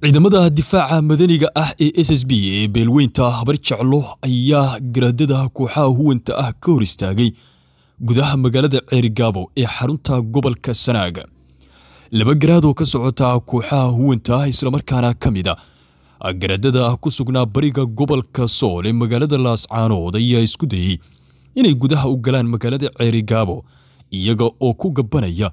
ciidamada difaaca madaniga ah ee s s b ee beelweynta habarjeclo ayaa garaadada kooxaha huwanta ah ka hor istaagay gudaha magaalada ceerigaabo ee xarunta gobolka sanaaga laba garaad oo ka socota kooxaha huwanta ah islamarkaana ka mid a garaadada ku sugnaa bariga gobolka sool ee magaalada laascaanood ayaa isku dayey inay gudaha u galaan magaalada ceerigaabo iyaga oo ku gabanaya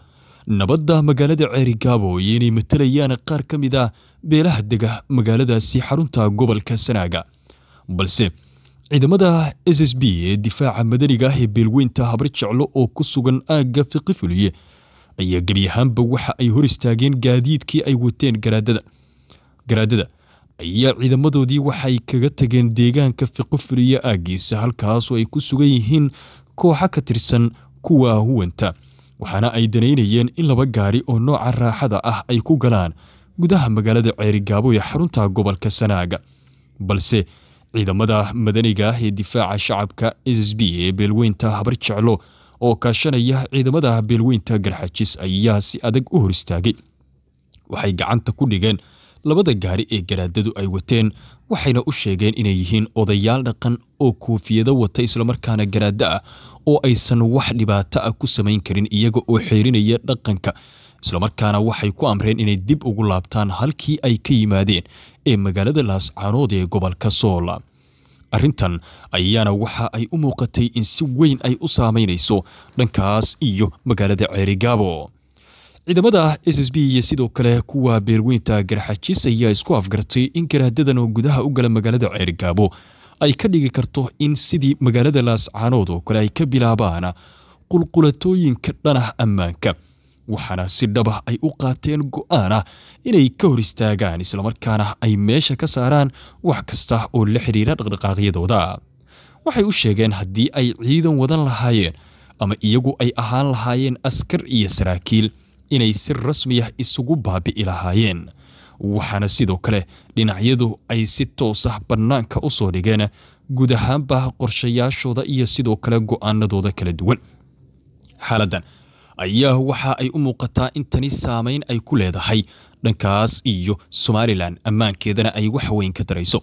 nabadda magaalada ceerigaabo iyo inay matalayaan qaar ka mid ah beelaha dega magaaladaasi xarunta gobolka sanaaga balse ciidamada s s b ee difaaca madaniga ah ee beelweynta habri jeclo oo ku sugan aagga fiqifuliye ayaa gebi ahaanba waxa ay hor istaageen gaadiidkii ay wateen garaadada garaadada ayaa ciidamadoodii waxay kaga tageen deegaanka fiqifuliye aaggiisa halkaasoo ay ku sugan yihiin kooxa ka tirsan kuwa huwanta waxaana ay danaynayeen in laba gaari oo nooca raaxada ah ay ku galaan gudaha magaalada ceerigaabo ee xarunta gobolka sanaaga balse ciidamada madaniga ah ee difaaca shacabka s b ee beelweynta habar jeclo oo kaashanaya ciidamada beelweynta garxajis ayaa si adag u hor istaagay waxay gacanta ku dhigeen labada gaari ee garaadadu ay wateen waxayna u sheegeen inay yihiin odayaal dhaqan oo koofiyado wata islamarkaana garaada ah oo aysan wax dhibaato ah ku samayn karin iyaga oo xeerinaya dhaqanka islamarkaana waxay ku amreen inay dib ugu laabtaan halkii ay ka yimaadeen ee magaalada laascaanood ee gobolka soola arrintan ayaana waxa ay u muuqatay in si weyn ay u saamaynayso dhankaas iyo magaalada ceerigaabo ciidamada ah s s b iyo sidoo kale kuwa beerweynta garxajis ayaa isku afgartay in garaadadan oo gudaha u gala magaalada ceergaabo ay ka dhigi karto in sidii magaalada laascaanood oo kale ay ka bilaabaan qulqulatooyinka dhanah ammaanka waxaana si dhaba ah ay u qaateen go'aan ah inay ka hor istaagaan islamarkaana ay meesha ka saaraan wax kasta oo la xidhiira dhaqdhaqaaqyadooda waxay u sheegeen haddii ay ciidan wadan lahaayeen ama iyagu ay ahaan lahaayeen askar iyo saraakiil inay si rasmiyah isugu baabi'i lahaayeen waxaana sidoo kale dhinacyadu ay si toos ah bannaanka u soo dhigeen guud ahaanba qorshayaashooda iyo sidoo kale go'aanadooda kala duwan xaaladdan ayaa waxa ay u muuqataa in tani saamayn ay ku leedahay dhankaas iyo somalilan ammaankeedana ay wax weyn ka darayso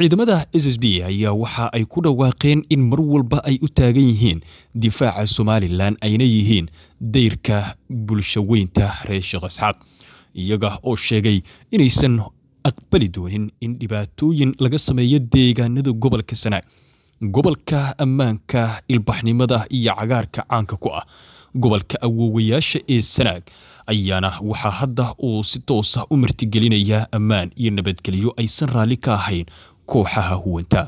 ciidamada s s b ayaa waxa ay ku dhawaaqeen in mar walba ay u taagan yihiin difaaca somalilan ayna yihiin dayrka bulshoweynta reer sheekh isxaaq iyaga oo sheegay inaysan aqbali doonin in dhibaatooyin laga sameeyo deegaanada gobolka sanaag gobolka ammaanka ilbaxnimada iyo cagaarka caanka ku ah gobolka awoowayaasha ee sanaag ayaana waxaa hadda uu si toosa ah u martigelinayaa ammaan iyo nabadgelyo aysan raalli ka ahayn kooxaha huwanta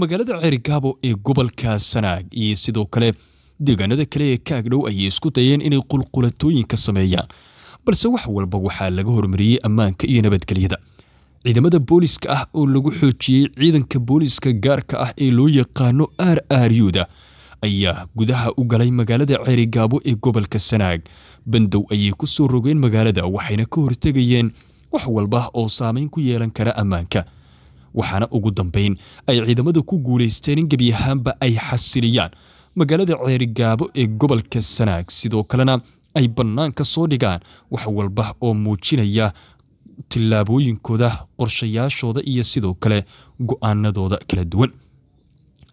magaalada cerigabo ee gobolka sanaag iyo sidoo kale deegaanada kale ee kaagdhow ayay isku dayeen inay qulqulatooyin ka sameeyaan balse wax walba waxaa laga hormariyey ammaanka iyo nabadgelyada ciidamada booliiska ah oo lagu xoojiyey ciidanka booliiska gaarka ah ee loo yaqaano r r ryuda ayaa gudaha u galay magaalada ceerigaabo ee gobolka sanaag bandow ayay ku soo rogeen magaalada waxayna ka hortegayeen wax walba oo saameyn ku yeelan kara ammaanka waxaana ugu dambeyn ay ciidamada ku guulaysteen in gebi ahaanba ay xasiliyaan magaalada ceerigaabo ee gobolka sanaag sidoo kalena ay bannaan ka soo dhigaan wax walba oo muujinaya tillaabooyinkooda qorshayaashooda iyo sidoo kale go'aanadooda kala duwan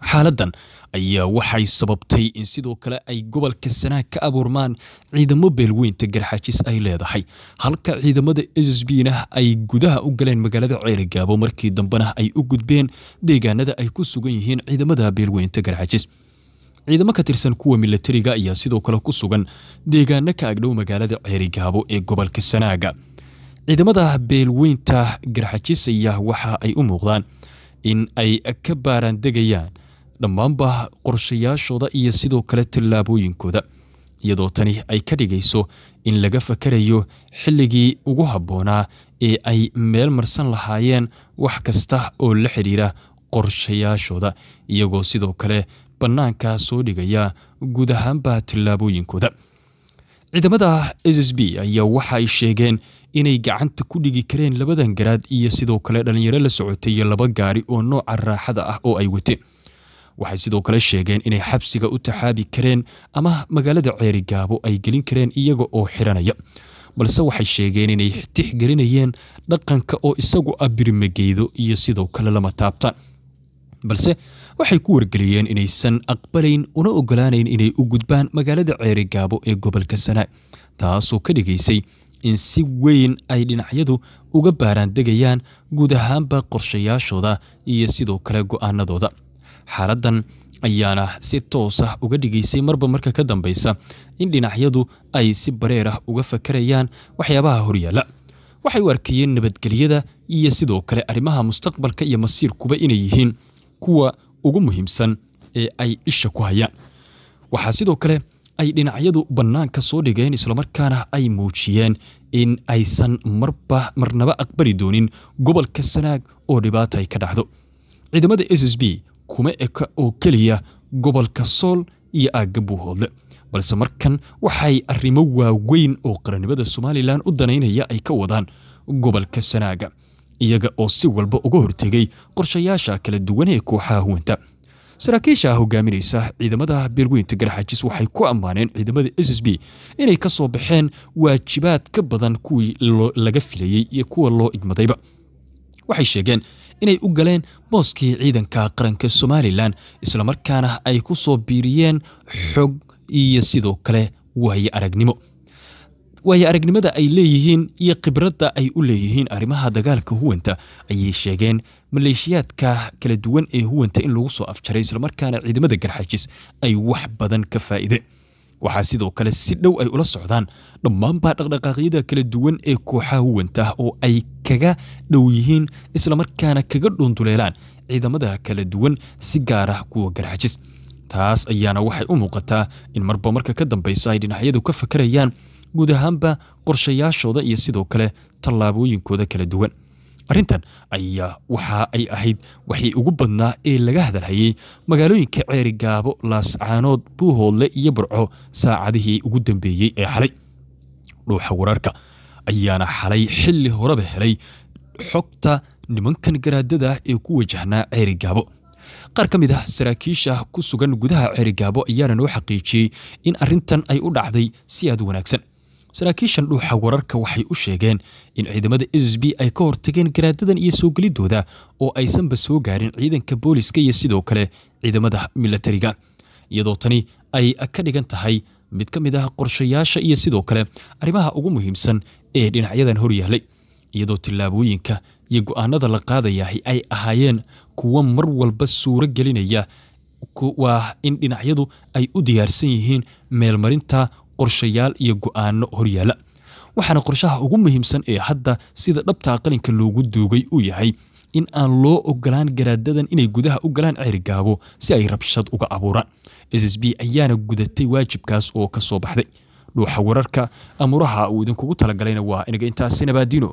xaaladan ayaa waxay sababtay in sidoo kale ay gobolka sanaag ka abuurmaan ciidamo beelweynta garxaajis ay leedahay halka ciidamada s bna ay gudaha u galeen magaalada ceerigaabo markii dambena ay u gudbeen deegaanada ay ku sugan yihiin ciidamada beelweynta garxaajis ciidamo ka tirsan kuwa milatariga ayaa sidoo kale ku sugan deegaano ka agdhow magaalada ceerigaabo ee gobolka sanaaga ciidamada beelweynta garxajis ayaa waxa ay u muuqdaan in ay ka baaraandegayaan dhammaanba qorshayaashooda iyo sidoo kale tallaabooyinkooda iyadoo tani ay ka dhigayso in laga fakarayo xilligii ugu habboonaa ee ay meel marsan lahaayeen wax kasta oo la xidhiira qorshayaashooda iyagoo sidoo kale bannaanka soo dhigaya guud ahaanba tallaabooyinkooda ciidamada s b ayaa waxa ay sheegeen inay gacanta ku dhigi kareen labadan garaad iyo sidoo kale dhallinyaro la socotay iyo laba gaari oo nooca raaxada ah oo ay wateen waxay sidoo kale sheegeen inay xabsiga u taxaabi kareen ama magaalada ceerigaabo ay gelin kareen iyaga oo xiranaya balse waxay sheegeen inay tixgelinayeen dhaqanka oo isagu ah birmageydo iyo sidoo kale lama taabtaan balse waxay ku wargeliyeen inaysan aqbalayn una ogolaanayn inay u gudbaan magaalada ceerigaabo ee gobolka sanaag taasoo ka dhigaysay in si weyn ay dhinacyadu uga baaraan degayaan guud ahaanba qorshayaashooda iyo sidoo kale go'aanadooda xaaladan ayaana si toos ah uga dhigaysay marba marka ka dambaysa in dhinacyadu ay si bareer ah uga fakarayaan waxyaabaha horyaalla waxay u arkayeen nabadgelyada iyo sidoo kale arrimaha mustaqbalka iyo masiirkuba inay yihiin kuwa ugu muhiimsan ee ay isha ku hayaan waxaa sidoo kale ay dhinacyadu bannaanka soo dhigeen islamarkaana ay muujiyeen in aysan marba marnaba aqbali doonin gobolka sanaag oo dhibaata ay ka dhacdo ciidamada s s b kuma eka oo keliya gobolka sool iyo aagga buuhoodle balse markan waxay arrimo waaweyn oo qaranimada somalilan u danaynaya ay ka wadaan gobolka sanaaga iyaga oo si walba uga hortegay qorshayaasha kala duwan ee kooxaha huwanta saraakiisha hogaaminaysa ciidamada beerweynta garxajis waxay ku ammaaneen ciidamada s s b inay ka soo baxeen waajibaad ka badan kuwii laga filayey iyo kuwa loo igmadayba waxay sheegeen inay u galeen booskii ciidanka qaranka somalilan islamarkaana ay ku soo biiriyeen xog iyo sidoo kale waaye aragnimo waaye aragnimada ay leeyihiin iyo khibradda ay u leeyihiin arrimaha dagaalka huwanta ayay sheegeen maleeshiyaadka kala duwan ee huwanta in lagu soo afjaray islamarkaana ciidamada garxajis ay wax badan ka faa'iide waxaa sidoo kale si dhow ay ula socdaan dhammaanbaa dhaqdhaqaaqyada kala duwan ee kooxaha huwanta oo ay kaga dhow yihiin islamarkaana kaga dhuunduleelaan ciidamada kala duwan si gaar ah kuwa garxajis taas ayaana waxay u muuqataa in marba marka ka dambayso ay dhinacyadu ka fakarayaan guud ahaanba qorshayaashooda iyo sidoo kale tallaabooyinkooda kala duwan arrintan ayaa waxa ay ahayd waxay ugu badnaa ee laga hadalhayay magaalooyinka ceeri gaabo laascaanood buuhoodle iyo barco saacadihii ugu dambeeyey ee xalay dhuuxa wararka ayaana xalay xilli horeba helay xogta nimankan garaadada ee ku wajahnaa ceeri gaabo qaar ka mid ah saraakiisha ku sugan gudaha ceeri gaabo ayaana noo xaqiijiyey in arrintan ay u dhacday si aad wanaagsan saraakiishan dhuuxa wararka waxay u sheegeen in ciidamada s b ay ka hortageen garaadadan iyo soo gelidooda oo aysanba soo gaarin ciidanka booliiska iyo sidoo kale ciidamada milatariga iyadoo tani ay ka dhigan tahay mid ka mid ah qorshayaasha iyo sidoo kale arrimaha ugu muhiimsan ee dhinacyadan hor horyaalay iyadoo tillaabooyinka iyo go'aanada la qaadayahi ay ahaayeen kuwa mar walba suuro gelinaya waa in dhinacyadu ay u diyaarsan yihiin meelmarinta qorshayaal iyo go-aano horyaala waxaana qorshaha ugu muhiimsan ee hadda sida dhabtaa qalinka loogu duugay uu yahay in aan loo ogolaan garaadadan inay gudaha u galaan cerigaabo si ay rabshad uga abuuraan s b ayaana gudatay waajibkaas oo ka soo baxday dhuuxa wararka amuraha uu idinkugu talagalayna waa inaga intaasi nabaadiino